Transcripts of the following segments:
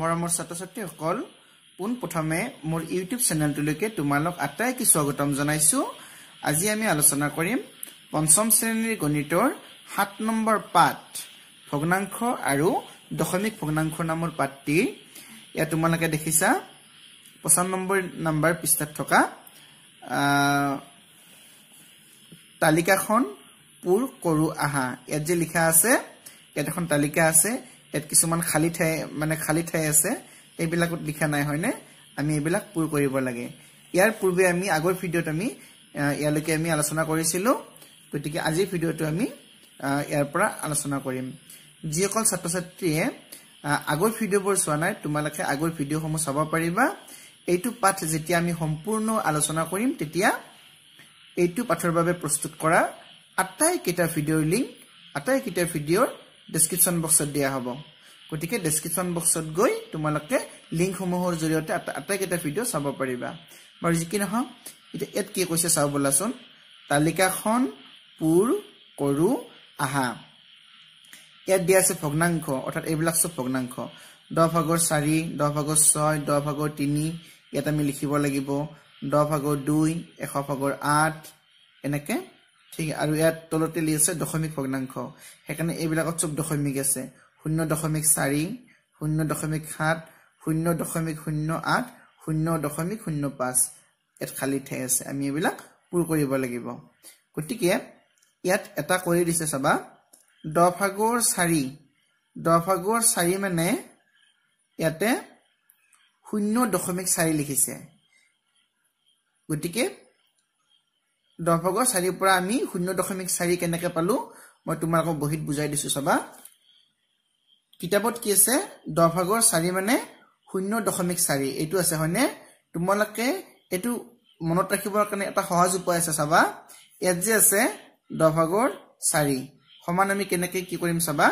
মৰমৰ ছাত্ৰ ছাত্ৰীসকল পোনপ্ৰথমে মোৰ ইউটিউব চেনেলটোলৈকে তোমালোক আটাইকে স্বাগতম জনাইছো আজি আমি আলোচনা কৰিম পঞ্চম শ্ৰেণীৰ গণিতৰ সাত নম্বৰ পাঠ ভগ্নাংশ আৰু দশমিক ভগ্নাংশ নামৰ পাঠটিৰ ইয়াত তোমালোকে দেখিছা পঁচান নম্বৰ নাম্বাৰ পৃষ্ঠাত থকা তালিকাখন পূৰ কৰো আহা ইয়াত যে লিখা আছে ইয়াত এখন তালিকা আছে ইয়াত কিছুমান খালী ঠাই মানে খালী ঠাই আছে এইবিলাকত লিখা নাই হয়নে আমি এইবিলাক পূৰ কৰিব লাগে ইয়াৰ পূৰ্বে আমি আগৰ ভিডিঅ'ত আমি ইয়ালৈকে আমি আলোচনা কৰিছিলোঁ গতিকে আজিৰ ভিডিঅ'টো আমি ইয়াৰ পৰা আলোচনা কৰিম যিসকল ছাত্ৰ ছাত্ৰীয়ে আগৰ ভিডিঅ'বোৰ চোৱা নাই তোমালোকে আগৰ ভিডিঅ'সমূহ চাব পাৰিবা এইটো পাঠ যেতিয়া আমি সম্পূৰ্ণ আলোচনা কৰিম তেতিয়া এইটো পাঠৰ বাবে প্ৰস্তুত কৰা আটাইকেইটা ভিডিঅ'ৰ লিংক আটাইকেইটা ভিডিঅ'ৰ ডেছক্ৰিপশ্যন বক্সত দিয়া হ'ব গতিকে ডেছক্ৰিপশ্যন বক্সত গৈ তোমালোকে লিংকসমূহৰ জৰিয়তে আটাইকেইটা ভিডিঅ' চাব পাৰিবা বাৰু যি কি নহওক এতিয়া ইয়াত কি কৈছে চাওঁ বোলাচোন তালিকাখন পূৰ কৰোঁ আহা ইয়াত দিয়া আছে ভগ্নাংশ অৰ্থাৎ এইবিলাক চব ভগ্নাংশ দহ ভাগৰ চাৰি দহ ভাগৰ ছয় দহ ভাগৰ তিনি ইয়াত আমি লিখিব লাগিব দহ ভাগৰ দুই এশ ভাগৰ আঠ এনেকৈ ঠিক আৰু ইয়াত তলতে তেলি আছে দশমিক ভগ্নাংশ সেইকাৰণে এইবিলাকত চব দশমিক আছে শূন্য দশমিক চাৰি শূন্য দশমিক সাত শূন্য দশমিক শূন্য আঠ শূন্য দশমিক শূন্য পাঁচ ইয়াত খালী ঠাই আছে আমি এইবিলাক পূৰ কৰিব লাগিব গতিকে ইয়াত এটা কৰি দিছে চাবা দহভাগৰ চাৰি দহভাগৰ চাৰি মানে ইয়াতে শূন্য দশমিক চাৰি লিখিছে গতিকে দহভাগৰ চাৰিৰ পৰা আমি শূন্য দশমিক চাৰি কেনেকে পালো মই তোমালোকক বহীত বুজাই দিছো চাবা কিতাপত কি আছে দহভাগৰ চাৰি মানে শূন্য দশমিক চাৰি এইটো আছে হয়নে তোমালোকে এইটো মনত ৰাখিবৰ কাৰণে এটা সহজ উপায় আছে চাবা ইয়াত যে আছে দহভাগৰ চাৰি সমান আমি কেনেকে কি কৰিম চাবা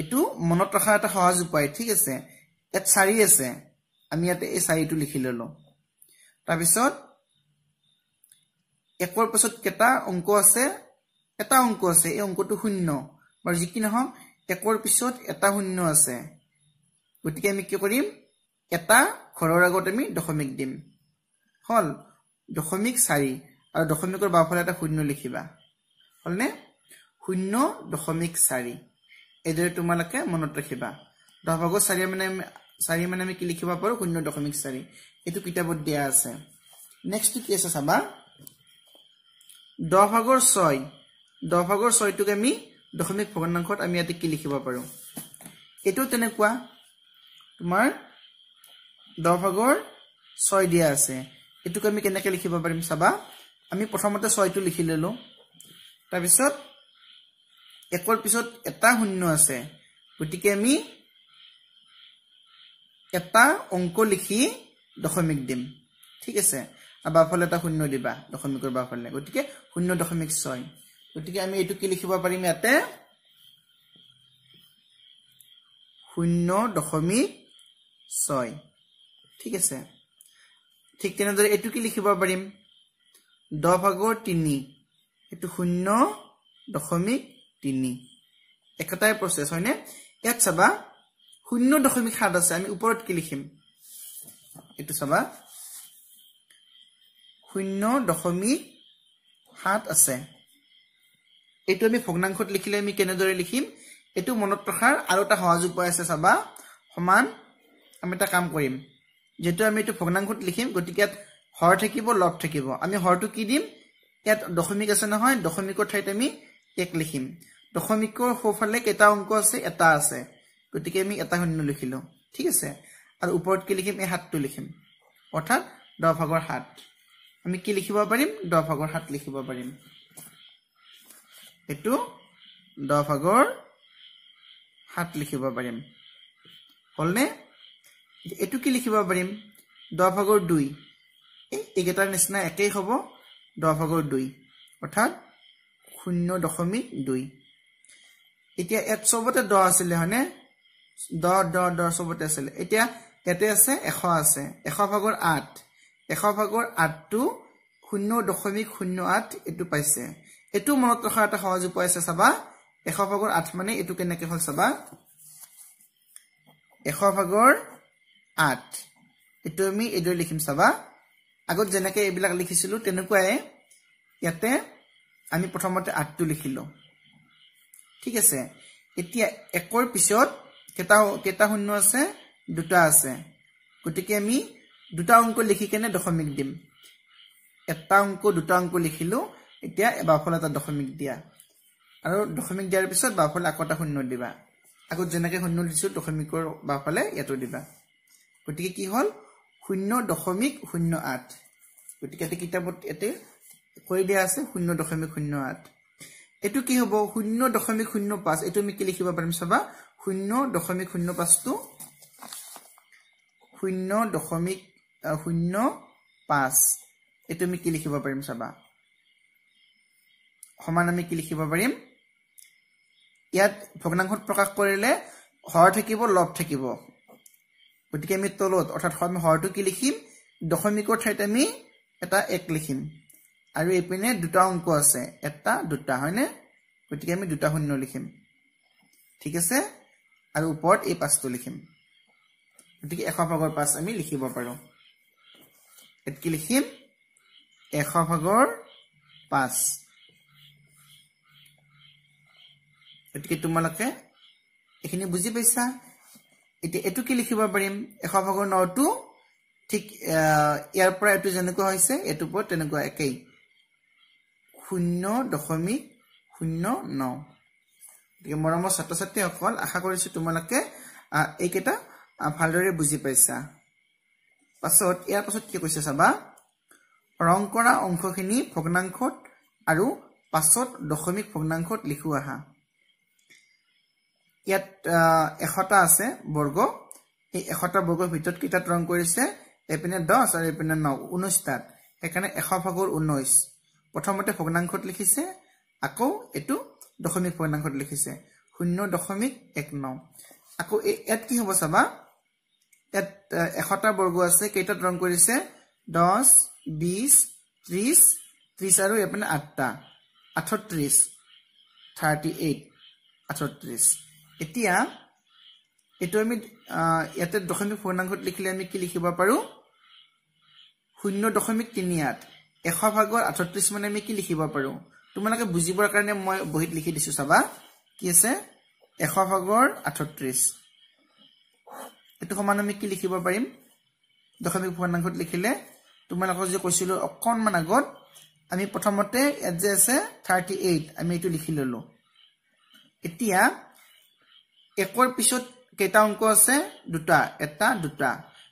এইটো মনত ৰখাৰ এটা সহজ উপায় ঠিক আছে ইয়াত চাৰি আছে আমি ইয়াতে এই চাৰিটো লিখি ললো তাৰপিছত একৰ পাছত কেইটা অংক আছে এটা অংক আছে এই অংকটো শূন্য বাৰু যি কি নহওক একৰ পিছত এটা শূন্য আছে গতিকে আমি কি কৰিম এটা ঘৰৰ আগত আমি দশমিক দিম হ'ল দশমিক চাৰি আৰু দশমিকৰ বাওঁফালে এটা শূন্য লিখিবা হ'লনে শূন্য দশমিক চাৰি এইদৰে তোমালোকে মনত ৰাখিবা দহ ভাগৰ চাৰি মানে আমি চাৰি মানে আমি কি লিখিব পাৰোঁ শূন্য দশমিক চাৰি এইটো কিতাপত দিয়া আছে নেক্সটটো কি আছে চাবা দহভাগৰ ছয় দহভাগৰ ভাগৰ ছয়টোক আমি দশমিক ভগ্নাংশত আমি ইয়াতে কি লিখিব পাৰোঁ এইটো তেনেকুৱা তোমাৰ দহভাগৰ ছয় দিয়া আছে এইটোক আমি কেনেকৈ লিখিব পাৰিম চাবা আমি প্ৰথমতে ছয়টো লিখি ল'লোঁ তাৰপিছত একৰ পিছত এটা শূন্য আছে গতিকে আমি এটা অংক লিখি দশমিক দিম ঠিক আছে বাওঁফালে এটা শূন্য দিবা দশমিকৰ বাওঁফালে গতিকে শূন্য দশমিক ছয় গতিকে আমি এইটো কি লিখিব পাৰিম ইয়াতে শূন্য দশমিক ছয় ঠিক আছে ঠিক তেনেদৰে এইটো কি লিখিব পাৰিম দহ ভাগৰ তিনি এইটো শূন্য দশমিক তিনি একেটাই প্ৰচেছ হয়নে ইয়াত চাবা শূন্য দশমিক সাত আছে আমি ওপৰত কি লিখিম এইটো চাবা শূন্য দশমিক সাত আছে এইটো আমি ভগ্নাংশত লিখিলে আমি কেনেদৰে লিখিম এইটো মনত ৰখাৰ আৰু এটা সহজ উপায় আছে চাবা সমান আমি এটা কাম কৰিম যিহেতু আমি এইটো ভগ্নাংশত লিখিম গতিকে ইয়াত হৰ থাকিব লগ থাকিব আমি হৰটো কি দিম ইয়াত দশমিক আছে নহয় দশমিকৰ ঠাইত আমি এক লিখিম দশমিকৰ সোঁফালে কেইটা অংক আছে এটা আছে গতিকে আমি এটা শূন্য লিখিলোঁ ঠিক আছে আৰু ওপৰত কি লিখিম এই সাতটো লিখিম অৰ্থাৎ দহ ভাগৰ সাত আমি কি লিখিব পাৰিম দহ ভাগৰ সাত লিখিব পাৰিম এইটো দহ ভাগৰ সাত লিখিব পাৰিম হ'লনে এইটো কি লিখিব পাৰিম দহ ভাগৰ দুই এই এইকেইটাৰ নিচিনা একেই হ'ব দহ ভাগৰ দুই অৰ্থাৎ শূন্য দশমিক দুই এতিয়া ইয়াত চবতে দহ আছিলে হয়নে দহ দহ দহ চবতে আছিলে এতিয়া ইয়াতে আছে এশ আছে এশ ভাগৰ আঠ এশ ভাগৰ আঠটো শূন্য দশমিক শূন্য আঠ এইটো পাইছে এইটো মনত ৰখাৰ এটা সহজ উপায় আছে চাবা এশ ভাগৰ আঠ মানে এইটো কেনেকে হ'ল চাবা এশ ভাগৰ আঠ এইটো আমি এইদৰে লিখিম চাবা আগত যেনেকে এইবিলাক লিখিছিলো তেনেকুৱাই ইয়াতে আমি প্ৰথমতে আঠটো লিখিলো ঠিক আছে এতিয়া একৰ পিছত কেইটা কেইটা শূন্য আছে দুটা আছে গতিকে আমি দুটা অংক লিখি কেনে দশমিক দিম এটা অংক দুটা অংক লিখিলো এতিয়া বাওঁফালে এটা দশমিক দিয়া আৰু দশমিক দিয়াৰ পিছত বাওঁফালে আকৌ এটা শূন্য দিবা আগত যেনেকে শূন্য দিছো দশমিকৰ বাওঁফালে ইয়াতো দিবা গতিকে কি হল শূন্য দশমিক শূন্য আঠ গতিকে এতিয়া কিতাপত ইয়াতে কৈ দিয়া আছে শূন্য দশমিক শূন্য আঠ এইটো কি হব শূন্য দশমিক শূন্য পাঁচ এইটো আমি কি লিখিব পাৰিম চাবা শূন্য দশমিক শূন্য পাঁচটো শূন্য দশমিক শূন্য পাঁচ এইটো আমি কি লিখিব পাৰিম চাবা সমান আমি কি লিখিব পাৰিম ইয়াত ভগ্নাংশত প্ৰকাশ কৰিলে হৰ থাকিব লভ থাকিব গতিকে আমি তলত অৰ্থাৎ আমি হৰটো কি লিখিম দশমিকৰ ঠাইত আমি এটা এক লিখিম আৰু এইপিনে দুটা অংক আছে এটা দুটা হয়নে গতিকে আমি দুটা শূন্য লিখিম ঠিক আছে আৰু ওপৰত এই পাঁচটো লিখিম গতিকে এশ ভাগৰ পাঁচ আমি লিখিব পাৰোঁ ইয়াত কি লিখিম এশ ভাগৰ পাঁচ গতিকে তোমালোকে এইখিনি বুজি পাইছা এতিয়া এইটো কি লিখিব পাৰিম এশ ভাগৰ নটো ঠিক ইয়াৰ পৰা এইটো যেনেকুৱা হৈছে এইটোৰ পৰা তেনেকুৱা একেই শূন্য দশমিক শূন্য ন গতিকে মৰমৰ ছাত্ৰ ছাত্ৰীসকল আশা কৰিছোঁ তোমালোকে এইকেইটা ভালদৰে বুজি পাইছা পাছত ইয়াৰ পাছত কি কৈছে চাবা ৰং কৰা অংশখিনি ভগ্নাংশত আৰু পাছত দশমিক ভগ্নাংশত লিখো আহা ইয়াত এশটা আছে বৰ্গ এই এশটা বৰ্গৰ ভিতৰত কেইটাত ৰং কৰিছে এপিনে দহ আৰু এপিনে ন ঊনৈশটাত সেইকাৰণে এশ ভাগৰ ঊনৈশ প্ৰথমতে ভগ্নাংশত লিখিছে আকৌ এইটো দশমিক ভগ্নাংশত লিখিছে শূন্য দশমিক এক ন আকৌ এই ইয়াত কি হ'ব চাবা ইয়াত এশটা বৰ্গ আছে কেইটাত ৰং কৰিছে দহ বিছ ত্ৰিছ ত্ৰিছ আৰু এইপিনে আঠটা আঠত্ৰিছ থাৰ্টি এইট আঠত্ৰিছ এতিয়া এইটো আমি ইয়াতে দশমিক পূৰ্ণাংশত লিখিলে আমি কি লিখিব পাৰোঁ শূন্য দশমিক তিনি আঠ এশ ভাগৰ আঠত্ৰিছ মানে আমি কি লিখিব পাৰোঁ তোমালোকে বুজিবৰ কাৰণে মই বহীত লিখি দিছোঁ চাবা কি আছে এশ ভাগৰ এইটো সমান আমি কি লিখিব পাৰিম দশমিক পূৰ্ণাংশত লিখিলে তোমালোকক যে কৈছিলোঁ অকণমান আগত আমি প্ৰথমতে ইয়াত যে আছে থাৰ্টি এইট আমি এইটো লিখি ললোঁ এতিয়া একৰ পিছত কেইটা অংক আছে দুটা এটা দুটা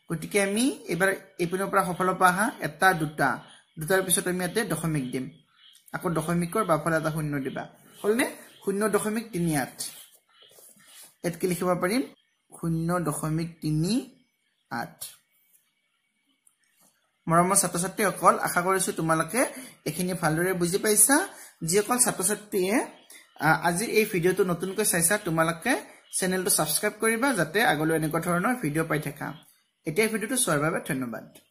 গতিকে আমি এইবাৰ এইপিনৰ পৰা সফলৰ পৰা আহা এটা দুটা দুটাৰ পিছত আমি ইয়াতে দশমিক দিম আকৌ দশমিকৰ বাফলে এটা শূন্য দিবা হ'লনে শূন্য দশমিক তিনি আঠ ইয়াত কি লিখিব পাৰিম শূন্য দশমিক তিনি আঠ মৰমৰ ছাত্ৰ ছাত্ৰীসকল আশা কৰিছো তোমালোকে এইখিনি ভালদৰে বুজি পাইছা যিসকল ছাত্ৰ ছাত্ৰীয়ে আজি এই ভিডিঅ'টো নতুনকৈ চাইছা তোমালোকে চেনেলটো ছাবস্ক্ৰাইব কৰিবা যাতে আগলৈ এনেকুৱা ধৰণৰ ভিডিঅ' পাই থাকা এতিয়া ভিডিঅ'টো চোৱাৰ বাবে ধন্যবাদ